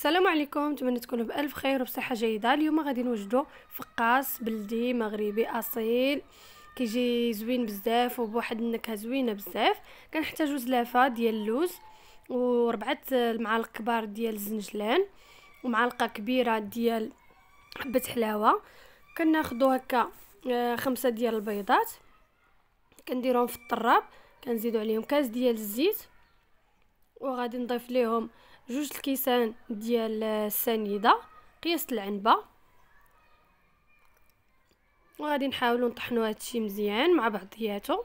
السلام عليكم نتمنى تكونوا بالف خير وبصحه جيده اليوم غادي نوجدوا فقاص بلدي مغربي اصيل كيجي زوين بزاف وبواحد النكهه زوينه بزاف كنحتاجو زلافه ديال اللوز وربعه المعالق كبار ديال الزنجلان ومعلقه كبيره ديال حبه حلاوه كناخذوا هكا آه، خمسة ديال البيضات كنديرهم في الطراب كنزيدو عليهم كاس ديال الزيت وغادي نضيف ليهم جوج الكيسان ديال السنيده قياس العنبه وغادي نحاولوا نطحنوا هادشي مزيان مع بعضياته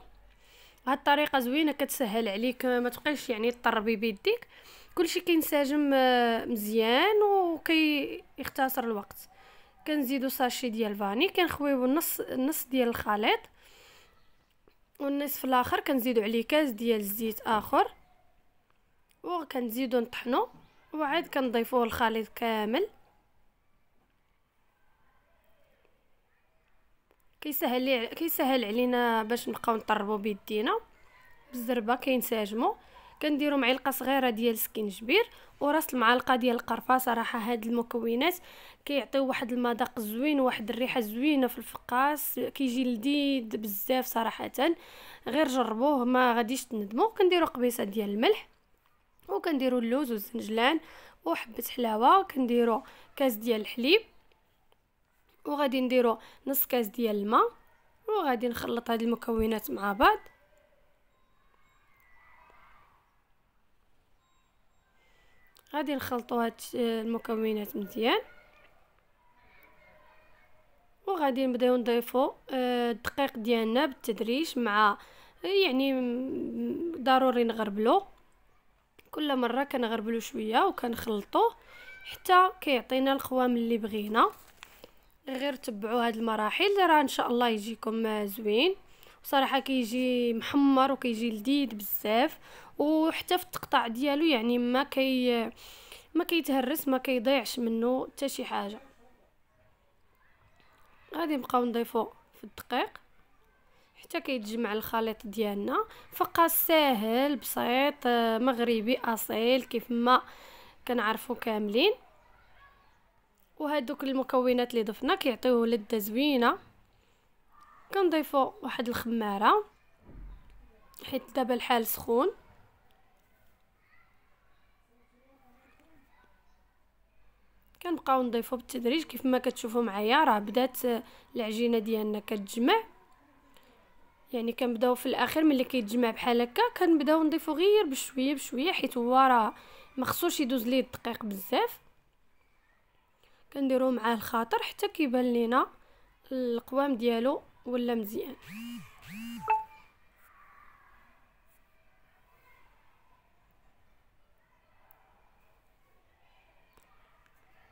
هاد الطريقه زوينه كتسهل عليك ما تبقيش يعني تطربي بيديك كلشي كينسجم آه، مزيان وكيختصر الوقت كنزيدو ساشي ديال الفاني كنخويو نص نص ديال الخليط والنصف الاخر كنزيدو عليه كاس ديال الزيت اخر وكنزيدو نطحنو وعاد كنضيفوه الخليط كامل كيسهل لي كيسهل علينا باش نبقاو نطربو بيدينا بالزربه كينساجمو كنديروا معلقه صغيره ديال السكينجبير وراس المعلقه ديال القرفه صراحه هاد المكونات كيعطيو واحد المذاق زوين وواحد الريحه زوينه في الفقاس كيجي لذيذ بزاف صراحه غير جربوه ما غاديش تندموا كنديروا قبيصه ديال الملح وكنديروا اللوز والزنجلان وحبه حلاوه كنديروا كاس ديال الحليب وغادي نديروا نص كاس ديال الماء وغادي نخلط هاد المكونات مع بعض غادي نخلطوا هاد المكونات مزيان وغادي نبداو نضيفوا آه، الدقيق ديالنا بالتدريج مع يعني ضروري نغربلو كل مره كنغربلو شويه وكنخلطوه حتى كيعطينا القوام اللي بغينا غير تبعوا هاد المراحل راه ان شاء الله يجيكم زوين صراحه كيجي محمر وكيجي لذيذ بزاف وحتى في التقطاع ديالو يعني ما كي ما كيتهرس ما كيضيعش منه حتى شي حاجه غادي نبقاو نضيفو في الدقيق حتى كيتجمع الخليط ديالنا فقط ساهل بسيط آه، مغربي اصيل كيف ما كنعرفو كاملين وهادوك المكونات اللي ضفنا كيعطيوه لذه زوينه كنضيفو واحد الخماره حيت دابا الحال سخون كنبقاو نضيفو بالتدريج كيف ما كتشوفوا معايا راه بدات العجينه ديالنا كتجمع يعني كنبداو في الاخير ملي كيتجمع بحال هكا كنبداو نضيفو غير بشويه بشويه حيت هو راه ما خصوش يدوز ليه الدقيق بزاف كنديرو معاه الخاطر حتى كيبان لينا القوام ديالو ولا مزيان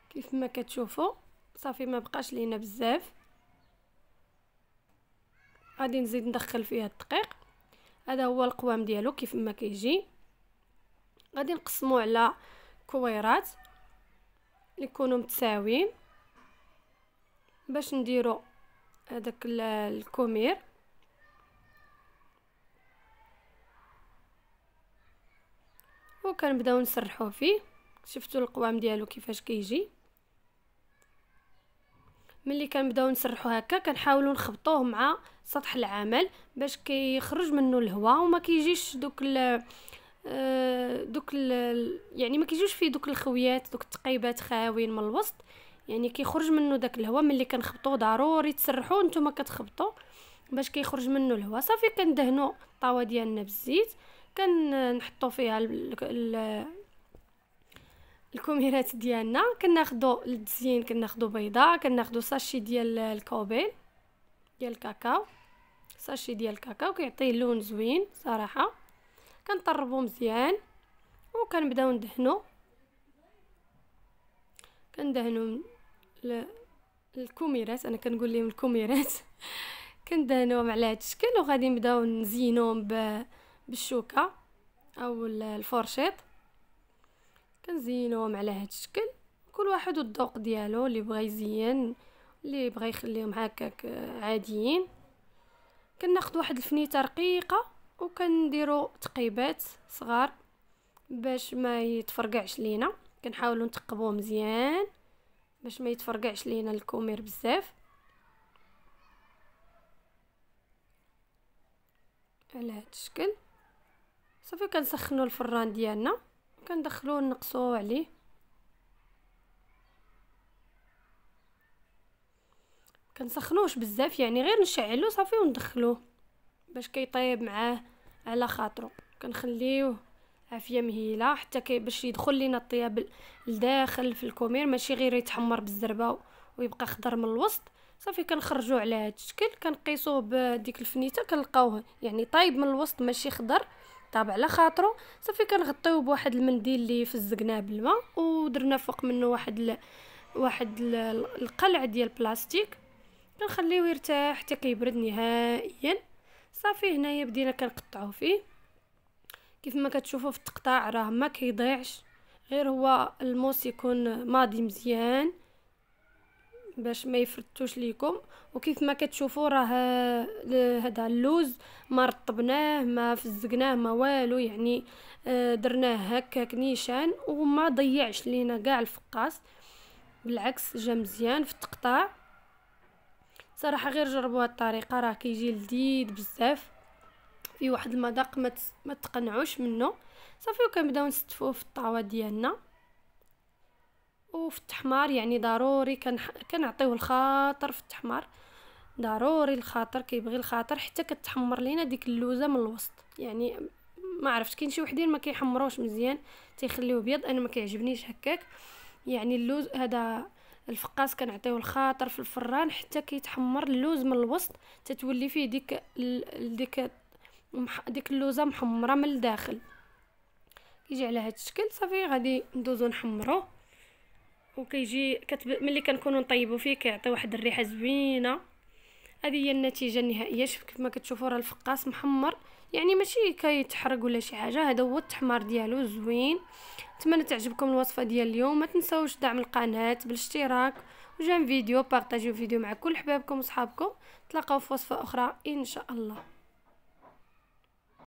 كيف ما كتشوفوا صافي ما بقاش لينا بزاف غادي نزيد ندخل فيها الدقيق هذا هو القوام ديالو كيف ما كيجي غادي نقسمو على كويرات اللي يكونوا متساويين باش نديرو هذاك الكومير وكنبداو نسرحوه فيه شفتوا القوام ديالو كيفاش كيجي ملي كنبداو نسرحو هكا كنحاولو نخبطوه مع سطح العمل باش كيخرج منه الهواء وما كيجيش دوك ال آه، دوك ال يعني ما كيجيوش فيه دوك الخويات دوك التقيبات خاويين من الوسط يعني كيخرج منه داك الهواء ملي كنخبطوه ضروري تسرحوا نتوما كتخبطوا باش كيخرج منه الهواء صافي كندهنوا الطاوه ديالنا بالزيت كنحطوا فيها ال الكوميرات ديالنا كناخدو التزيين كناخدو بيضه كناخدو ساشي ديال الكوبيل ديال الكاكاو ساشي ديال الكاكاو كيعطي لون زوين صراحه كنطربو مزيان وكنبداو ندهنو كندهنو ل... الكوميرات انا كنقول لهم الكوميرات كندهنوهم على هذا الشكل وغادي نبداو نزينوهم ب... بالشوكه او الفرشيط كنزينهم على هاد الشكل كل واحد والذوق ديالو اللي بغى يزين اللي بغى يخليهم هكاك آه، عاديين كناخذ واحد الفنيته رقيقه وكنديروا تقيبات صغار باش ما يتفرقعش لينا كنحاولوا نتقبوه مزيان باش ما يتفرقعش لينا الكومير بزاف على هاد الشكل صافي كنسخنوا الفران ديالنا كندخلو نقصو عليه كنسخنوش بزاف يعني غير نشعلو صافي وندخلوه باش كيطيب معاه على خاطرو كنخليوه عافيه مهيله حتى كي باش يدخل لينا الطياب لداخل في الكومير ماشي غير يتحمر بالزربه ويبقى خضر من الوسط صافي كنخرجوه على هذا الشكل كنقيسوه بديك الفنيته كنلقاوه يعني طايب من الوسط ماشي خضر طاب على خاطرو صافي كنغطيو بواحد المنديل اللي فزقناه بالماء ودرنا فوق منه واحد ل... واحد ل... القلع ديال البلاستيك كنخليوه يرتاح حتى كيبرد نهائيا صافي هنايا بدينا كنقطعو فيه كيف ما كتشوفوا في التقطاع راه ما كيضيعش غير هو الموس يكون ماضي مزيان باش ما يفرتوش ليكم وكيف ما كتشوفوا راه هذا اللوز ما رطبناه ما فزقناه ما والو يعني آه، درناه هكاك نيشان وما ضيعش لينا كاع الفقاس بالعكس جا مزيان في التقطاع صراحه غير جربوا هاد الطريقه راه كيجي لذيذ بزاف في واحد المذاق ما تقنعوش منه صافي وكنبداو نستفوه في الطاوه ديالنا وفي التحمار يعني ضروري كنعطيو الخاطر في التحمار ضروري الخاطر كيبغي الخاطر حتى كتحمر لينا ديك اللوزه من الوسط يعني ما عرفتش كاين شي وحدين ما كيحمروش مزيان تيخليوه بيض انا ما كيعجبنيش هكاك يعني اللوز هذا الفقاس كنعطيو الخاطر في الفران حتى كيتحمر اللوز من الوسط تتولي فيه ديك ديك ديك اللوزه محمره من الداخل كيجي على هذا الشكل صافي غادي ندوزو نحمروه وكيجي كتب... ملي كنكونوا نطيبوا فيه كيعطي واحد الريحه زوينه هذه هي النتيجه النهائيه شوف كيف ما كتشوفوا راه الفقاس محمر يعني ماشي كيتحرق ولا شي حاجه هذا هو التحمار ديالو زوين نتمنى تعجبكم الوصفه ديال اليوم ما تنساوش دعم القناه بالاشتراك وجام فيديو بارطاجيو فيديو مع كل حبابكم وصحابكم تلاقاو في وصفه اخرى ان شاء الله